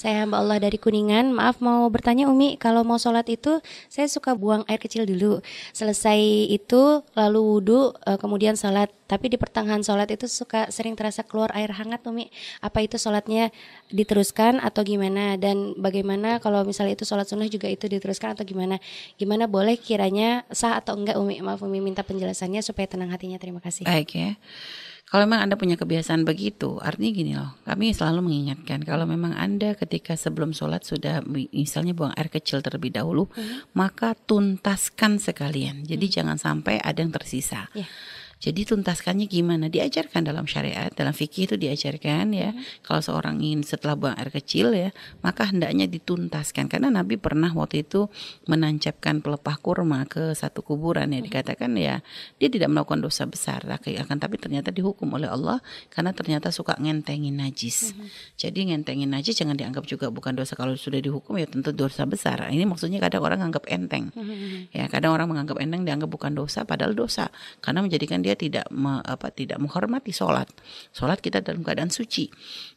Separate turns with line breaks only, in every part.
Saya hamba Allah dari Kuningan. Maaf mau bertanya Umi, kalau mau sholat itu saya suka buang air kecil dulu. Selesai itu lalu wudhu, eh, kemudian sholat. Tapi di pertengahan sholat itu suka sering terasa keluar air hangat Umi. Apa itu sholatnya diteruskan atau gimana? Dan bagaimana kalau misalnya itu sholat sunnah juga itu diteruskan atau gimana? Gimana boleh kiranya sah atau enggak Umi? Maaf Umi minta penjelasannya supaya tenang hatinya. Terima kasih. Baik ya. Kalau memang Anda punya kebiasaan begitu, artinya gini loh, kami selalu mengingatkan kalau memang Anda ketika sebelum sholat sudah misalnya buang air kecil terlebih dahulu, hmm. maka tuntaskan sekalian. Jadi hmm. jangan sampai ada yang tersisa. Yeah jadi tuntaskannya gimana? Diajarkan dalam syariat, dalam fikih itu diajarkan ya. Hmm. Kalau seorang ingin setelah buang air kecil ya, maka hendaknya dituntaskan karena Nabi pernah waktu itu menancapkan pelepah kurma ke satu kuburan ya hmm. dikatakan ya dia tidak melakukan dosa besar akan tapi ternyata dihukum oleh Allah karena ternyata suka ngentengin najis. Hmm. Jadi ngentengin najis jangan dianggap juga bukan dosa kalau sudah dihukum ya tentu dosa besar. Ini maksudnya kadang orang anggap enteng. Hmm. Ya, kadang orang menganggap enteng dianggap bukan dosa padahal dosa karena menjadikan dia dia tidak me, apa tidak menghormati sholat. Sholat kita dalam keadaan suci.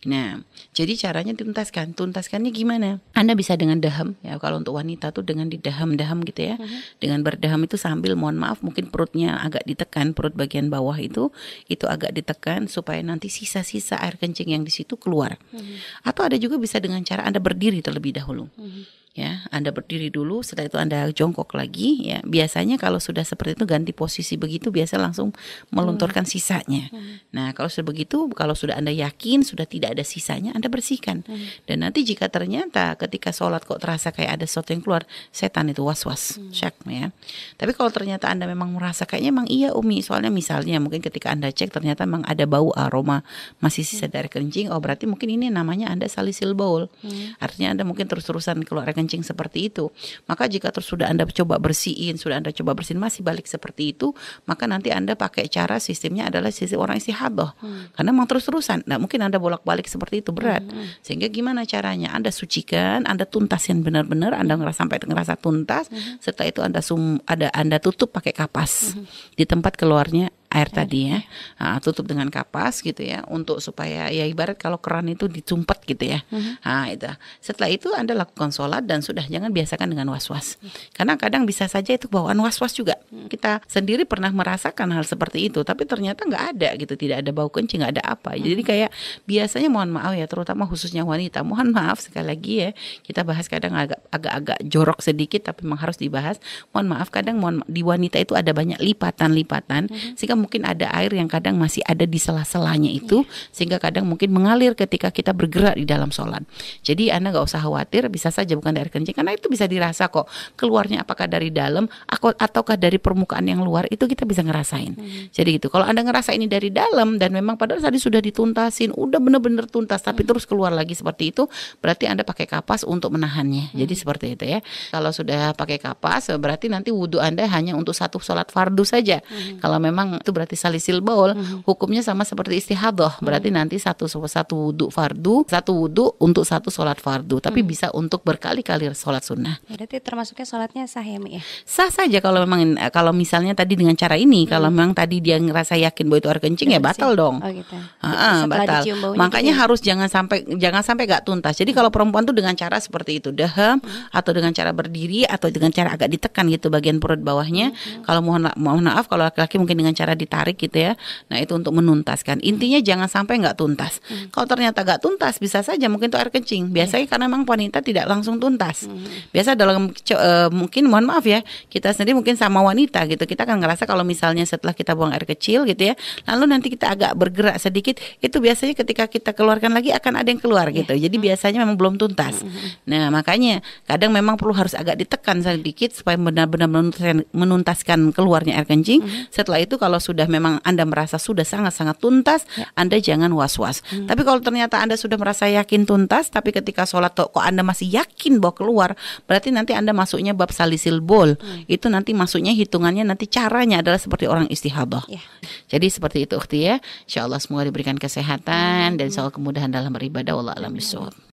Nah, jadi caranya tuntaskan Tuntaskannya gimana? Anda bisa dengan daham ya. Kalau untuk wanita tuh dengan didaham-daham gitu ya. Uh mm-hmm. -huh. Dengan berdaham itu sambil mohon maaf mungkin perutnya agak ditekan, perut bagian bawah itu itu agak ditekan supaya nanti sisa-sisa air kencing yang di situ keluar. Uh mm-hmm. -huh. Atau ada juga bisa dengan cara Anda berdiri terlebih dahulu. Uh mm-hmm. -huh ya Anda berdiri dulu setelah itu Anda jongkok lagi ya biasanya kalau sudah seperti itu ganti posisi begitu biasa langsung melunturkan hmm. sisanya hmm. nah kalau sudah begitu kalau sudah Anda yakin sudah tidak ada sisanya Anda bersihkan hmm. dan nanti jika ternyata ketika sholat kok terasa kayak ada sesuatu yang keluar setan itu was-was hmm. syak ya tapi kalau ternyata Anda memang merasa kayaknya memang iya Umi soalnya misalnya mungkin ketika Anda cek ternyata memang ada bau aroma masih sisa hmm. dari kencing oh berarti mungkin ini namanya Anda salisil bowl hmm. artinya Anda mungkin terus-terusan keluar kencing kencing seperti itu, maka jika terus sudah Anda coba bersihin, sudah Anda coba bersihin masih balik seperti itu, maka nanti Anda pakai cara sistemnya adalah sisi orang istihadah. Hmm. Karena memang terus-terusan, nah mungkin Anda bolak-balik seperti itu berat. Hmm, hmm. Sehingga gimana caranya? Anda sucikan, Anda tuntasin benar-benar, Anda ngerasa sampai ngerasa tuntas, hmm. setelah itu Anda sum ada Anda tutup pakai kapas. Hmm. Di tempat keluarnya air tadi ya. Nah, tutup dengan kapas gitu ya untuk supaya ya ibarat kalau keran itu dicumpet gitu ya. Uh-huh. Nah, itu. Setelah itu Anda lakukan sholat dan sudah jangan biasakan dengan was-was. Uh-huh. Karena kadang bisa saja itu bawaan was-was juga. Uh-huh. Kita sendiri pernah merasakan hal seperti itu tapi ternyata nggak ada gitu, tidak ada bau kencing, nggak ada apa. Mm-hmm. Jadi kayak biasanya mohon maaf ya terutama khususnya wanita, mohon maaf sekali lagi ya. Kita bahas kadang agak agak-agak jorok sedikit tapi memang harus dibahas. Mohon maaf kadang mohon di wanita itu ada banyak lipatan-lipatan mm-hmm. sehingga mungkin ada air yang kadang masih ada di sela-selanya itu yeah. sehingga kadang mungkin mengalir ketika kita bergerak di dalam sholat. Jadi Anda nggak usah khawatir, bisa saja bukan dari kencing karena itu bisa dirasa kok keluarnya apakah dari dalam ataukah dari permukaan yang luar itu kita bisa ngerasain. Hmm. Jadi gitu. Kalau Anda ngerasa ini dari dalam dan memang padahal tadi sudah dituntasin, udah bener-bener tuntas tapi hmm. terus keluar lagi seperti itu, berarti Anda pakai kapas untuk menahannya. Hmm. Jadi seperti itu ya. Kalau sudah pakai kapas berarti nanti wudhu Anda hanya untuk satu sholat fardu saja. Hmm. Kalau memang itu berarti salisil mm hmm. hukumnya sama seperti istihadoh, hmm. berarti hmm. nanti satu satu wudhu fardu, satu wudhu untuk satu sholat fardu, tapi hmm. bisa untuk berkali-kali sholat sunnah.
Berarti termasuknya sholatnya sah ya, Mie? Ya?
Sah saja kalau memang eh, kalau misalnya tadi dengan cara ini, hmm. kalau memang tadi dia ngerasa yakin bahwa itu air kencing ya, ya batal sih. dong. Oh, gitu. Ha -ha, batal. Makanya gitu. Ya? harus jangan sampai jangan sampai gak tuntas. Jadi kalau perempuan tuh dengan cara seperti itu, dehem hmm. atau dengan cara berdiri atau dengan cara agak ditekan gitu bagian perut bawahnya. Hmm. Kalau mohon mohon maaf kalau laki-laki mungkin dengan cara ditarik gitu ya. Nah itu untuk menuntaskan. Intinya jangan sampai nggak tuntas. Hmm. Kalau ternyata nggak tuntas bisa saja mungkin itu air kencing. Hmm. Biasanya yeah. karena memang wanita tidak langsung tuntas. Hmm. Biasa dalam uh, mungkin mohon maaf ya kita sendiri mungkin sama wanita gitu kita akan ngerasa kalau misalnya setelah kita buang air kecil gitu ya, lalu nanti kita agak bergerak sedikit itu biasanya ketika kita keluarkan lagi akan ada yang keluar yeah. gitu. Jadi hmm. biasanya memang belum tuntas. Hmm, hmm. Nah makanya kadang memang perlu harus agak ditekan sedikit supaya benar-benar menuntaskan, menuntaskan keluarnya air kencing. Hmm. Setelah itu kalau sudah memang Anda merasa sudah sangat-sangat tuntas, ya. Anda jangan was-was. Hmm. Tapi kalau ternyata Anda sudah merasa yakin tuntas, tapi ketika sholat kok Anda masih yakin bahwa keluar, berarti nanti Anda masuknya bab salisil bol. Hmm. Itu nanti masuknya hitungannya nanti caranya adalah seperti orang istihadah. Ya. Jadi seperti itu, Ukti ya. Insya Allah semoga diberikan kesehatan hmm. dan soal kemudahan dalam beribadah. Allah alam